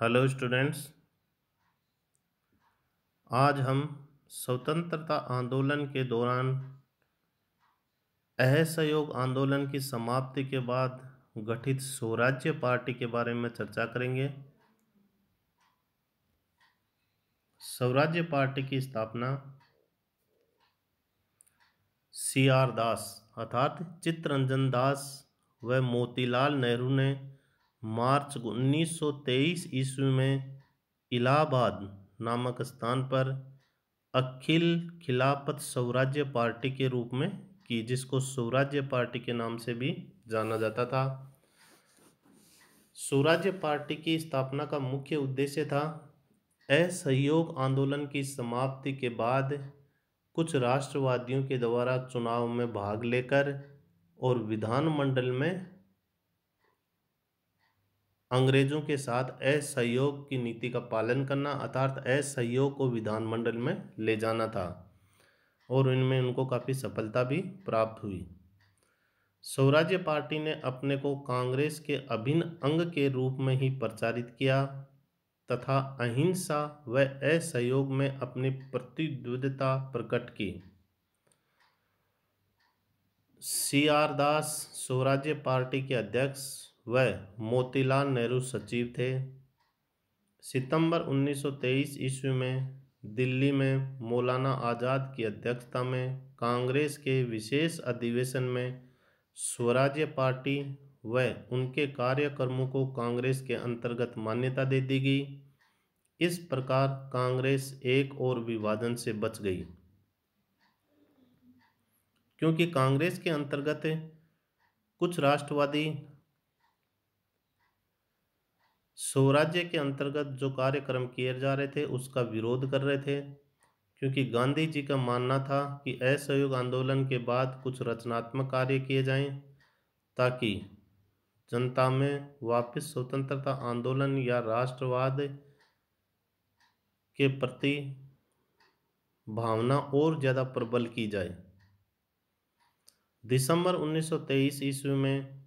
hello students आज हम स्वतंत्रता आंदोलन के दौरान असहयोग आंदोलन की समाप्ति के बाद गठित स्वराज्य पार्टी के बारे में चर्चा करेंगे स्वराज्य पार्टी की स्थापना सी आर दास अर्थात चित्रंजन दास व मोतीलाल नेहरू ने मार्च उन्नीस सौ तेईस ईस्वी में इलाहाबाद नामक स्थान पर अखिल खिलाफत स्वराज्य पार्टी के रूप में की जिसको स्वराज्य पार्टी के नाम से भी जाना जाता था स्वराज्य पार्टी की स्थापना का मुख्य उद्देश्य था असहयोग आंदोलन की समाप्ति के बाद कुछ राष्ट्रवादियों के द्वारा चुनाव में भाग लेकर और विधानमंडल में अंग्रेजों के साथ असहयोग की नीति का पालन करना अर्थात असहयोग को विधानमंडल में ले जाना था और इनमें उनको काफ़ी सफलता भी प्राप्त हुई स्वराज्य पार्टी ने अपने को कांग्रेस के अभिन्न अंग के रूप में ही प्रचारित किया तथा अहिंसा व असहयोग में अपनी प्रतिद्वंदता प्रकट की सी आर दास स्वराज्य पार्टी के अध्यक्ष वह मोतीलाल नेहरू सचिव थे सितंबर 1923 ईस्वी में दिल्ली में मौलाना आज़ाद की अध्यक्षता में कांग्रेस के विशेष अधिवेशन में स्वराज्य पार्टी व उनके कार्यक्रमों को कांग्रेस के अंतर्गत मान्यता दे दी गई इस प्रकार कांग्रेस एक और विभाजन से बच गई क्योंकि कांग्रेस के अंतर्गत कुछ राष्ट्रवादी स्वराज्य के अंतर्गत जो कार्यक्रम किए जा रहे थे उसका विरोध कर रहे थे क्योंकि गांधी जी का मानना था कि असहयोग आंदोलन के बाद कुछ रचनात्मक कार्य किए जाएं ताकि जनता में वापस स्वतंत्रता आंदोलन या राष्ट्रवाद के प्रति भावना और ज़्यादा प्रबल की जाए दिसंबर 1923 ईस्वी में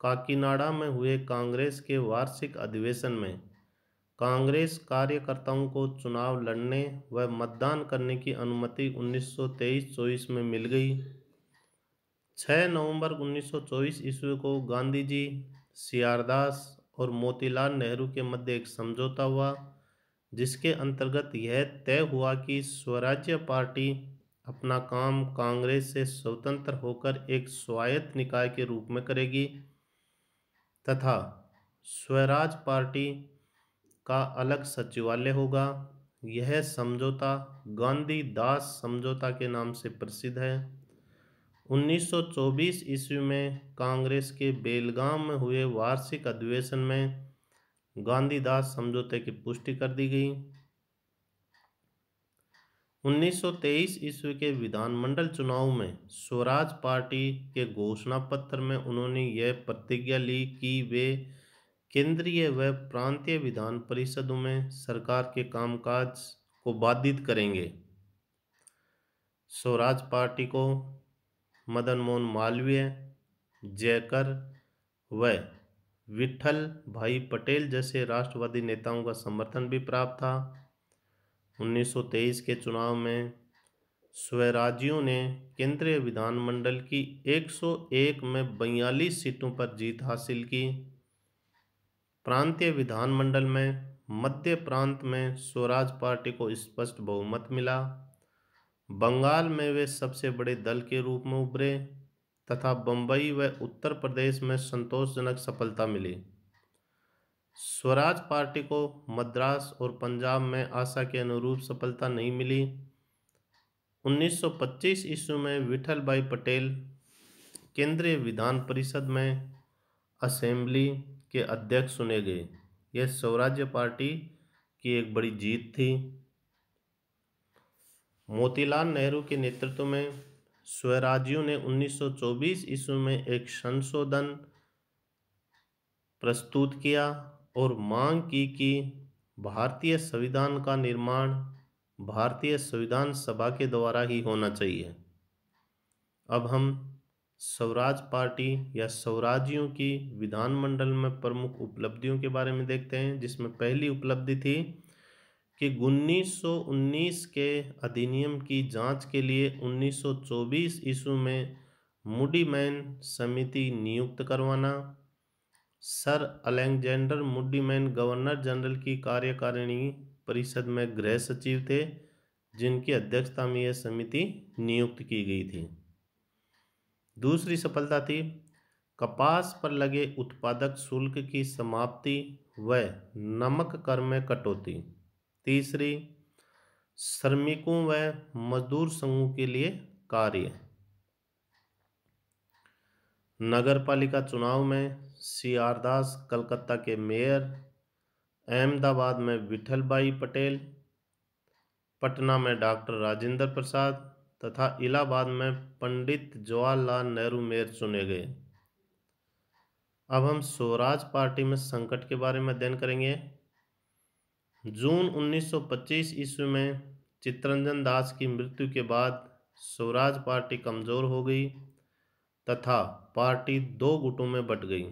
काकीनाडा में हुए कांग्रेस के वार्षिक अधिवेशन में कांग्रेस कार्यकर्ताओं को चुनाव लड़ने व मतदान करने की अनुमति 1923-24 में मिल गई 6 नवंबर 1924 ईस्वी को गांधी जी सियारदास और मोतीलाल नेहरू के मध्य एक समझौता हुआ जिसके अंतर्गत यह तय हुआ कि स्वराज्य पार्टी अपना काम कांग्रेस से स्वतंत्र होकर एक स्वायत्त निकाय के रूप में करेगी तथा स्वराज पार्टी का अलग सचिवालय होगा यह समझौता गांधी दास समझौता के नाम से प्रसिद्ध है 1924 ईस्वी में कांग्रेस के बेलगाम में हुए वार्षिक अधिवेशन में गांधीदास समझौते की पुष्टि कर दी गई 1923 ईस्वी के विधानमंडल चुनाव में स्वराज पार्टी के घोषणा पत्र में उन्होंने यह प्रतिज्ञा ली कि वे केंद्रीय व प्रांतीय विधान परिषदों में सरकार के कामकाज को बाधित करेंगे स्वराज पार्टी को मदन मोहन मालवीय जयकर व विठल भाई पटेल जैसे राष्ट्रवादी नेताओं का समर्थन भी प्राप्त था 1923 के चुनाव में स्वराज्यों ने केंद्रीय विधानमंडल की 101 में बयालीस सीटों पर जीत हासिल की प्रांतीय विधानमंडल में मध्य प्रांत में स्वराज पार्टी को स्पष्ट बहुमत मिला बंगाल में वे सबसे बड़े दल के रूप में उभरे तथा बम्बई व उत्तर प्रदेश में संतोषजनक सफलता मिली स्वराज पार्टी को मद्रास और पंजाब में आशा के अनुरूप सफलता नहीं मिली 1925 ईस्वी में विठल भाई पटेल केंद्रीय विधान परिषद में असेंबली के अध्यक्ष चुने गए यह स्वराज्य पार्टी की एक बड़ी जीत थी मोतीलाल नेहरू के नेतृत्व में स्वराज्यों ने 1924 ईस्वी में एक संशोधन प्रस्तुत किया और मांग की कि भारतीय संविधान का निर्माण भारतीय संविधान सभा के द्वारा ही होना चाहिए अब हम स्वराज पार्टी या स्वराज्यों की विधानमंडल में प्रमुख उपलब्धियों के बारे में देखते हैं जिसमें पहली उपलब्धि थी कि 1919 के अधिनियम की जांच के लिए 1924 ईस्वी में मुडीमैन समिति नियुक्त करवाना sir Alexander Muddiman governor general की कार्यकारिणी परिषद में गृह सचिव थे जिनकी अध्यक्षता में यह समिति नियुक्त की गई थी दूसरी सफलता थी कपास पर लगे उत्पादक शुल्क की समाप्ति व नमक कर में कटौती तीसरी श्रमिकों व मजदूर संघों के लिए कार्य नगर पालिका चुनाव में सी आर दास कलकत्ता के मेयर अहमदाबाद में विठल भाई पटेल पटना में डॉक्टर राजेंद्र प्रसाद तथा इलाहाबाद में पंडित जवाहरलाल नेहरू मेयर चुने गए अब हम स्वराज पार्टी में संकट के बारे में अध्ययन करेंगे जून 1925 ईस्वी में चित्रंजन दास की मृत्यु के बाद स्वराज पार्टी कमज़ोर हो गई तथा पार्टी दो गुटों में बट गई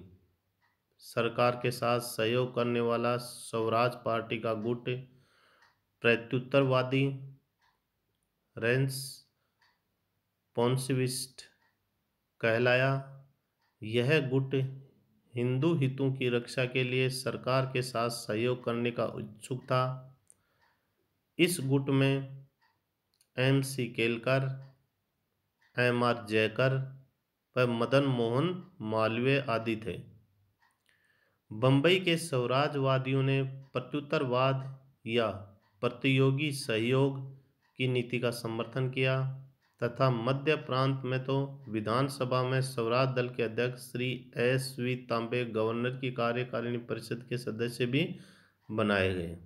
सरकार के साथ सहयोग करने वाला स्वराज पार्टी का गुट प्रत्युत्तरवादी रेंस पॉन्सिविस्ट कहलाया यह गुट हिंदू हितों की रक्षा के लिए सरकार के साथ सहयोग करने का इच्छुक था इस गुट में M C Kelkar M R Jayakar व मदन मोहन मालवीय आदि थे बम्बई के स्वराजवादियों ने प्रत्युत्तरवाद या प्रतियोगी सहयोग की नीति का समर्थन किया तथा मध्य प्रांत में तो विधानसभा में स्वराज दल के अध्यक्ष Shri S V Tambe governor की कार्यकारिणी परिषद के सदस्य भी बनाए गए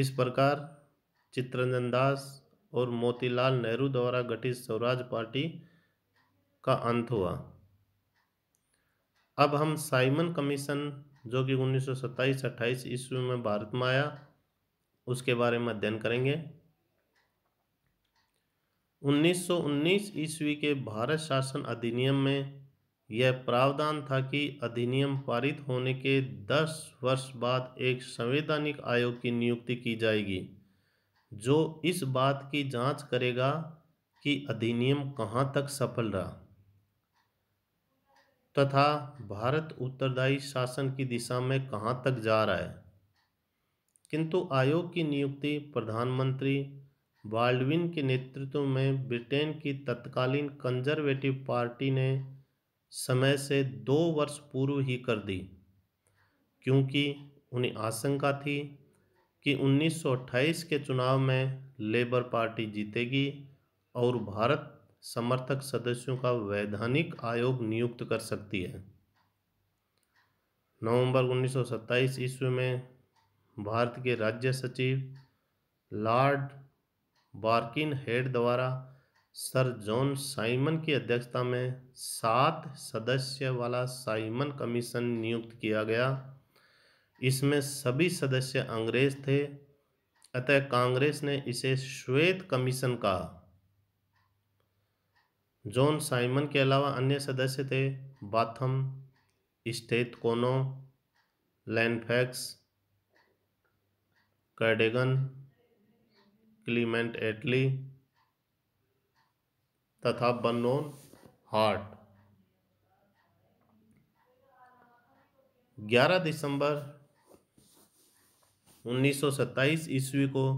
इस प्रकार चित्रंजन दास और मोतीलाल नेहरू द्वारा गठित स्वराज पार्टी का अंत हुआ अब हम साइमन कमीशन जो कि उन्नीस सौ सत्ताईस ईस्वी में भारत में आया उसके बारे में अध्ययन करेंगे 1919 ईस्वी के भारत शासन अधिनियम में यह प्रावधान था कि अधिनियम पारित होने के 10 वर्ष बाद एक संवैधानिक आयोग की नियुक्ति की जाएगी जो इस बात की जांच करेगा कि अधिनियम कहां तक सफल रहा तथा भारत उत्तरदायी शासन की दिशा में कहाँ तक जा रहा है किंतु आयोग की नियुक्ति प्रधानमंत्री बाल्डविन के नेतृत्व में ब्रिटेन की तत्कालीन कंजर्वेटिव पार्टी ने समय से दो वर्ष पूर्व ही कर दी क्योंकि उन्हें आशंका थी कि 1928 के चुनाव में लेबर पार्टी जीतेगी और भारत समर्थक सदस्यों का वैधानिक आयोग नियुक्त कर सकती है नवंबर 1927 ईस्वी में भारत के राज्य सचिव लॉर्ड बार्किन हेड द्वारा सर जॉन साइमन की अध्यक्षता में सात सदस्य वाला साइमन कमीशन नियुक्त किया गया इसमें सभी सदस्य अंग्रेज थे अतः कांग्रेस ने इसे श्वेत कमीशन कहा जॉन साइमन के अलावा अन्य सदस्य थे बाथम स्टेथ कोनो लैनफैक्स कैडेगन क्लीमेंट एटली तथा बनोन हार्ट 11 दिसंबर 1927 ईस्वी को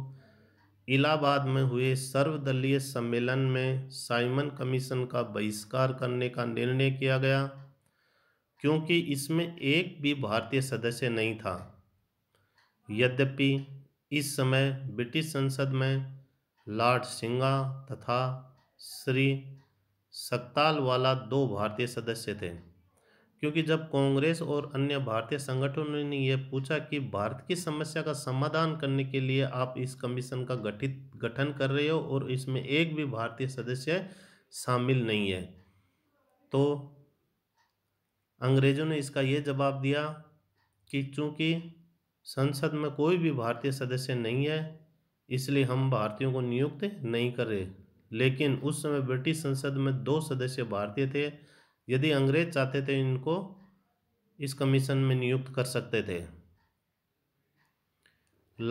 इलाहाबाद में हुए सर्वदलीय सम्मेलन में साइमन कमीशन का बहिष्कार करने का निर्णय किया गया क्योंकि इसमें एक भी भारतीय सदस्य नहीं था यद्यपि इस समय ब्रिटिश संसद में लॉर्ड सिंगा तथा श्री सक्तालवाला दो भारतीय सदस्य थे क्योंकि जब कांग्रेस और अन्य भारतीय संगठनों ने यह पूछा कि भारत की समस्या का समाधान करने के लिए आप इस कमीशन का गठित गठन कर रहे हो और इसमें एक भी भारतीय सदस्य शामिल नहीं है तो अंग्रेजों ने इसका ये जवाब दिया कि चूंकि संसद में कोई भी भारतीय सदस्य नहीं है इसलिए हम भारतीयों को नियुक्त नहीं कर रहे लेकिन उस समय ब्रिटिश संसद में दो सदस्य भारतीय थे यदि अंग्रेज चाहते थे इनको इस कमीशन में नियुक्त कर सकते थे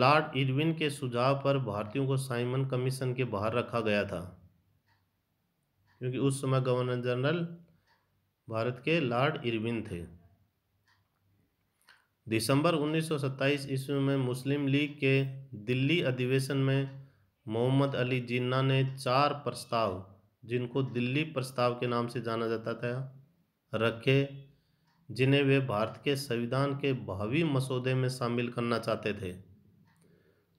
लॉर्ड इरविन के सुझाव पर भारतीयों को साइमन कमीशन के बाहर रखा गया था क्योंकि उस समय गवर्नर जनरल भारत के लॉर्ड इरविन थे दिसंबर 1927 ईस्वी में मुस्लिम लीग के दिल्ली अधिवेशन में मोहम्मद अली जिन्ना ने चार प्रस्ताव जिनको दिल्ली प्रस्ताव के नाम से जाना जाता था रखे जिन्हें वे भारत के संविधान के भावी मसौदे में शामिल करना चाहते थे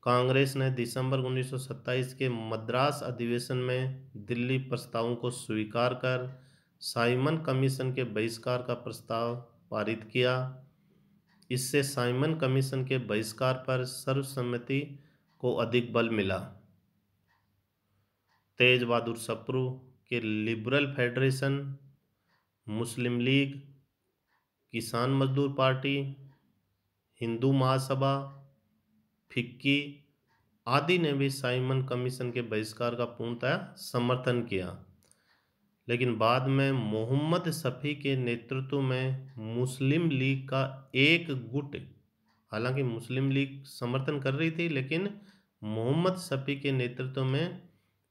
कांग्रेस ने दिसंबर 1927 के मद्रास अधिवेशन में दिल्ली प्रस्तावों को स्वीकार कर साइमन कमीशन के बहिष्कार का प्रस्ताव पारित किया इससे साइमन कमीशन के बहिष्कार पर सर्वसम्मति को अधिक बल मिला तेज बहादुर सप्रू के लिबरल फेडरेशन मुस्लिम लीग किसान मजदूर पार्टी हिंदू महासभा फिक्की आदि ने भी साइमन कमीशन के बहिष्कार का पूर्णतः समर्थन किया लेकिन बाद में मोहम्मद शफी के नेतृत्व में मुस्लिम लीग का एक गुट हालांकि मुस्लिम लीग समर्थन कर रही थी लेकिन मोहम्मद शफी के नेतृत्व में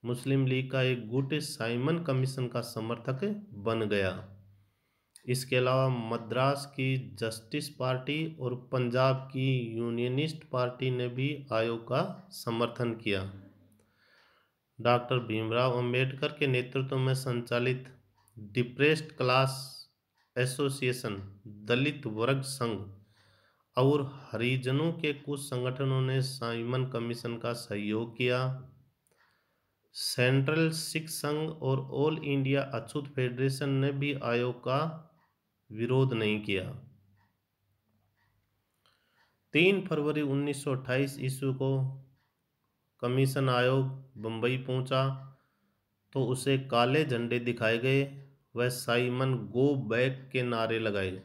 मुस्लिम लीग का एक गुट साइमन कमीशन का समर्थक बन गया इसके अलावा मद्रास की जस्टिस पार्टी और पंजाब की यूनियनिस्ट पार्टी ने भी आयोग का समर्थन किया डॉक्टर भीमराव अंबेडकर के नेतृत्व में संचालित डिप्रेस्ड क्लास एसोसिएशन दलित वर्ग संघ और हरिजनों के कुछ संगठनों ने साइमन कमीशन का सहयोग किया सेंट्रल सिख संघ और ऑल इंडिया अछूत फेडरेशन ने भी आयोग का विरोध नहीं किया तीन फरवरी 1928 ईस्वी को कमीशन आयोग बम्बई पहुंचा तो उसे काले झंडे दिखाए गए वह साइमन गो बैक के नारे लगाए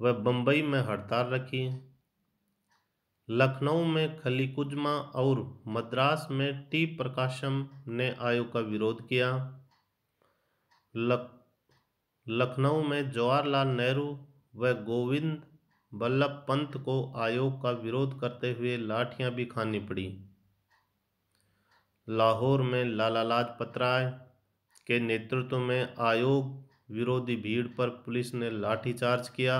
वह बम्बई में हड़ताल रखी लखनऊ में खलीकुजमा और मद्रास में टी प्रकाशम ने आयोग का विरोध किया लखनऊ में जवाहरलाल नेहरू व गोविंद वल्लभ पंत को आयोग का विरोध करते हुए लाठियां भी खानी पड़ी लाहौर में लाला लाजपत राय के नेतृत्व में आयोग विरोधी भीड़ पर पुलिस ने लाठीचार्ज किया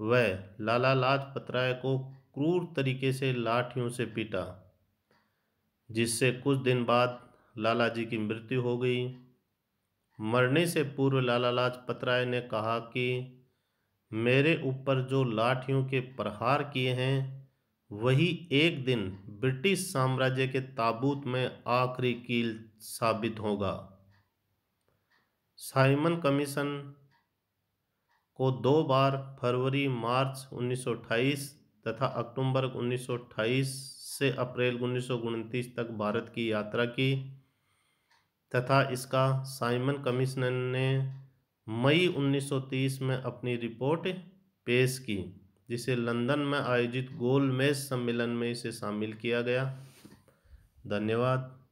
वह लाला लाजपत राय को क्रूर तरीके से लाठियों से पीटा जिससे कुछ दिन बाद लाला जी की मृत्यु हो गई मरने से पूर्व लाला लाजपत राय ने कहा कि मेरे ऊपर जो लाठियों के प्रहार किए हैं वही एक दिन ब्रिटिश साम्राज्य के ताबूत में आखिरी कील साबित होगा साइमन कमीशन को दो बार फरवरी मार्च 1928 तथा अक्टूबर 1928 से अप्रैल उन्नीस तक भारत की यात्रा की तथा इसका साइमन कमिश्नर ने मई 1930 में अपनी रिपोर्ट पेश की जिसे लंदन में आयोजित गोलमेज सम्मेलन में इसे शामिल किया गया धन्यवाद